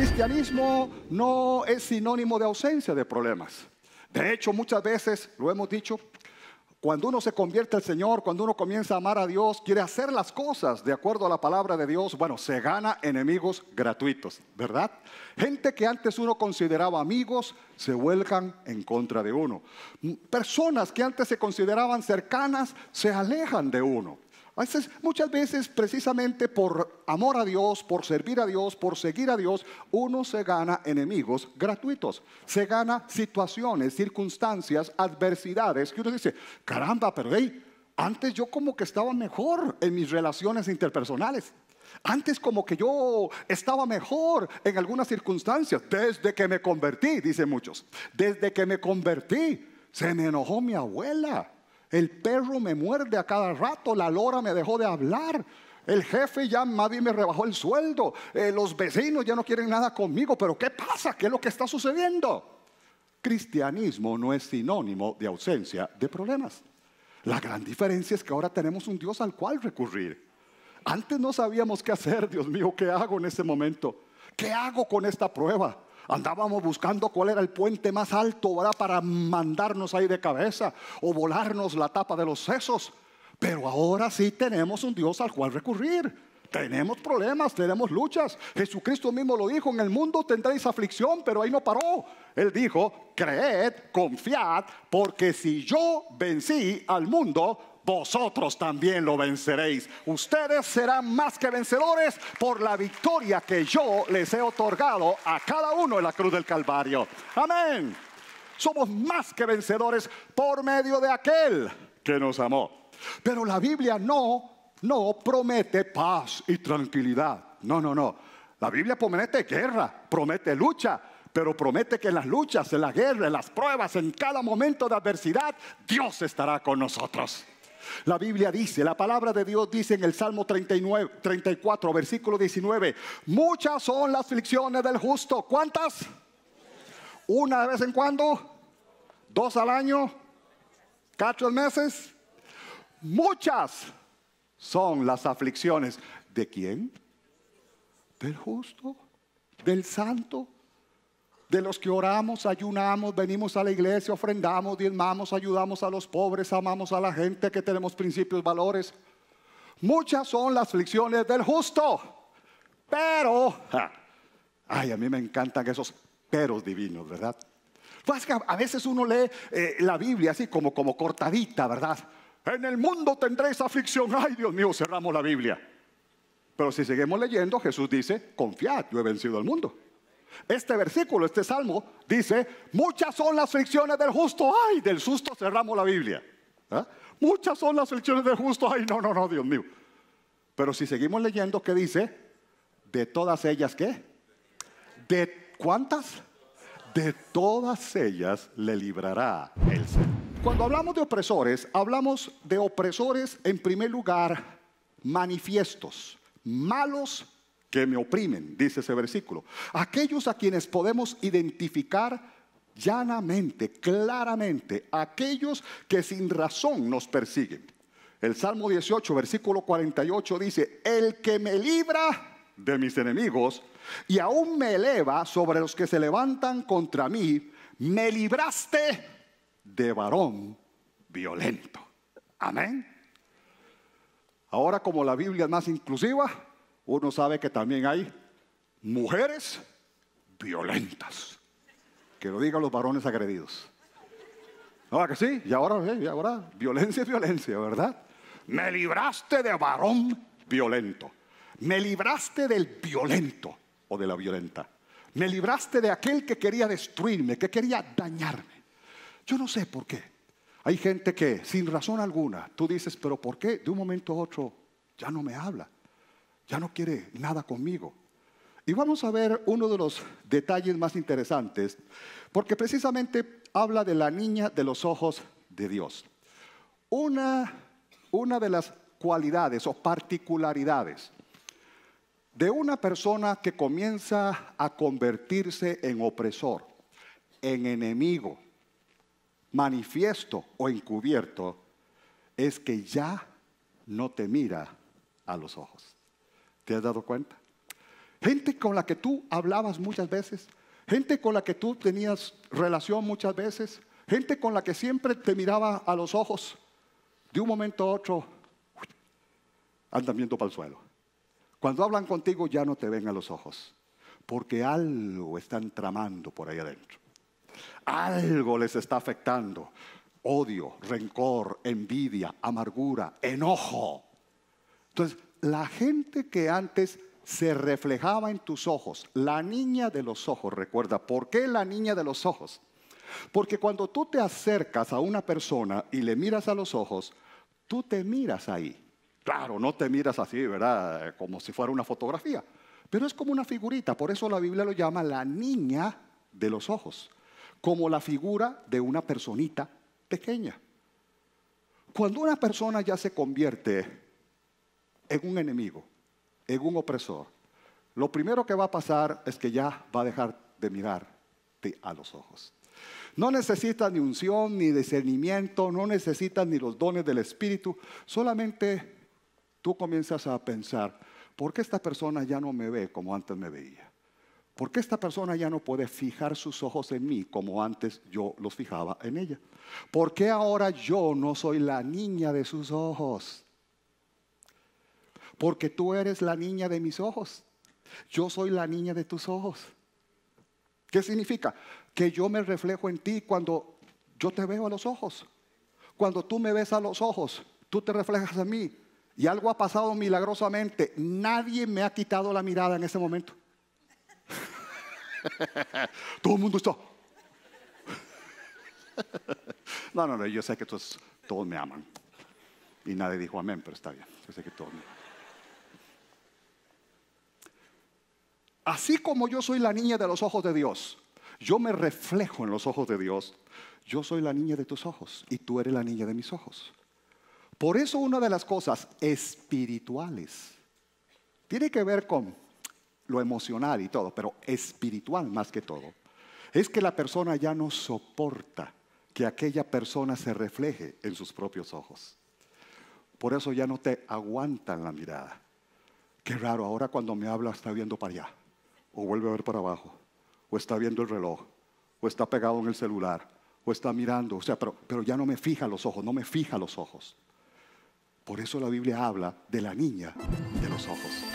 cristianismo no es sinónimo de ausencia de problemas. De hecho, muchas veces, lo hemos dicho, cuando uno se convierte al Señor, cuando uno comienza a amar a Dios, quiere hacer las cosas de acuerdo a la palabra de Dios, bueno, se gana enemigos gratuitos, ¿verdad? Gente que antes uno consideraba amigos, se vuelcan en contra de uno. Personas que antes se consideraban cercanas, se alejan de uno. Muchas veces precisamente por amor a Dios, por servir a Dios, por seguir a Dios, uno se gana enemigos gratuitos, se gana situaciones, circunstancias, adversidades, que uno dice, caramba, pero hey, antes yo como que estaba mejor en mis relaciones interpersonales. Antes como que yo estaba mejor en algunas circunstancias, desde que me convertí, dicen muchos, desde que me convertí, se me enojó mi abuela el perro me muerde a cada rato, la lora me dejó de hablar. El jefe ya más me rebajó el sueldo. Eh, los vecinos ya no quieren nada conmigo. Pero ¿qué pasa? ¿Qué es lo que está sucediendo? Cristianismo no es sinónimo de ausencia de problemas. La gran diferencia es que ahora tenemos un Dios al cual recurrir. Antes no sabíamos qué hacer, Dios mío, ¿qué hago en este momento? ¿Qué hago con esta prueba? Andábamos buscando cuál era el puente más alto para mandarnos ahí de cabeza o volarnos la tapa de los sesos. Pero ahora sí tenemos un Dios al cual recurrir. Tenemos problemas, tenemos luchas. Jesucristo mismo lo dijo, en el mundo tendréis aflicción, pero ahí no paró. Él dijo, creed, confiad, porque si yo vencí al mundo, vosotros también lo venceréis. Ustedes serán más que vencedores por la victoria que yo les he otorgado a cada uno en la cruz del Calvario. Amén. Somos más que vencedores por medio de aquel que nos amó. Pero la Biblia no, no promete paz y tranquilidad. No, no, no. La Biblia promete guerra, promete lucha, pero promete que en las luchas, en la guerra, en las pruebas, en cada momento de adversidad, Dios estará con nosotros. La Biblia dice, la palabra de Dios dice en el Salmo 39, 34, versículo 19, muchas son las aflicciones del justo. ¿Cuántas? Una de vez en cuando, dos al año, cuatro meses. Muchas son las aflicciones. ¿De quién? Del justo, del santo de los que oramos, ayunamos, venimos a la iglesia, ofrendamos, diezmamos, ayudamos a los pobres, amamos a la gente, que tenemos principios, valores. Muchas son las aflicciones del justo, pero, ay, a mí me encantan esos peros divinos, ¿verdad? Pues a veces uno lee eh, la Biblia así como, como cortadita, ¿verdad? En el mundo tendréis aflicción. Ay, Dios mío, cerramos la Biblia. Pero si seguimos leyendo, Jesús dice, confiad, yo he vencido al mundo. Este versículo, este salmo, dice, muchas son las fricciones del justo, ay, del susto cerramos la Biblia. ¿ah? Muchas son las fricciones del justo, ay, no, no, no, Dios mío. Pero si seguimos leyendo, ¿qué dice? De todas ellas, ¿qué? ¿De cuántas? De todas ellas le librará el Señor. Cuando hablamos de opresores, hablamos de opresores en primer lugar manifiestos, malos que me oprimen, dice ese versículo. Aquellos a quienes podemos identificar llanamente, claramente, aquellos que sin razón nos persiguen. El Salmo 18, versículo 48 dice, el que me libra de mis enemigos y aún me eleva sobre los que se levantan contra mí, me libraste de varón violento. Amén. Ahora como la Biblia es más inclusiva, uno sabe que también hay mujeres violentas. Que lo digan los varones agredidos. Ahora que sí? Y ahora, y ahora, violencia es violencia, ¿verdad? Me libraste de varón violento. Me libraste del violento o de la violenta. Me libraste de aquel que quería destruirme, que quería dañarme. Yo no sé por qué. Hay gente que sin razón alguna, tú dices, pero ¿por qué de un momento a otro ya no me habla? Ya no quiere nada conmigo. Y vamos a ver uno de los detalles más interesantes, porque precisamente habla de la niña de los ojos de Dios. Una, una de las cualidades o particularidades de una persona que comienza a convertirse en opresor, en enemigo, manifiesto o encubierto, es que ya no te mira a los ojos. ¿Te has dado cuenta? Gente con la que tú hablabas muchas veces, gente con la que tú tenías relación muchas veces, gente con la que siempre te miraba a los ojos, de un momento a otro andan viendo para el suelo. Cuando hablan contigo ya no te ven a los ojos, porque algo están tramando por ahí adentro. Algo les está afectando. Odio, rencor, envidia, amargura, enojo. Entonces, la gente que antes se reflejaba en tus ojos, la niña de los ojos, recuerda, ¿por qué la niña de los ojos? Porque cuando tú te acercas a una persona y le miras a los ojos, tú te miras ahí. Claro, no te miras así, ¿verdad? Como si fuera una fotografía. Pero es como una figurita, por eso la Biblia lo llama la niña de los ojos, como la figura de una personita pequeña. Cuando una persona ya se convierte en un enemigo, en un opresor, lo primero que va a pasar es que ya va a dejar de mirarte a los ojos. No necesitas ni unción, ni discernimiento, no necesitas ni los dones del Espíritu, solamente tú comienzas a pensar, ¿por qué esta persona ya no me ve como antes me veía? ¿Por qué esta persona ya no puede fijar sus ojos en mí como antes yo los fijaba en ella? ¿Por qué ahora yo no soy la niña de sus ojos? porque tú eres la niña de mis ojos. Yo soy la niña de tus ojos. ¿Qué significa? Que yo me reflejo en ti cuando yo te veo a los ojos. Cuando tú me ves a los ojos, tú te reflejas en mí. Y algo ha pasado milagrosamente. Nadie me ha quitado la mirada en ese momento. Todo el mundo está. no, no, no, yo sé que todos, todos me aman. Y nadie dijo amén, pero está bien. Yo sé que todos me aman. Así como yo soy la niña de los ojos de Dios, yo me reflejo en los ojos de Dios, yo soy la niña de tus ojos y tú eres la niña de mis ojos. Por eso una de las cosas espirituales tiene que ver con lo emocional y todo, pero espiritual más que todo, es que la persona ya no soporta que aquella persona se refleje en sus propios ojos. Por eso ya no te aguantan la mirada. Qué raro, ahora cuando me habla está viendo para allá o vuelve a ver para abajo, o está viendo el reloj, o está pegado en el celular, o está mirando, o sea, pero, pero ya no me fija los ojos, no me fija los ojos. Por eso la Biblia habla de la niña de los ojos.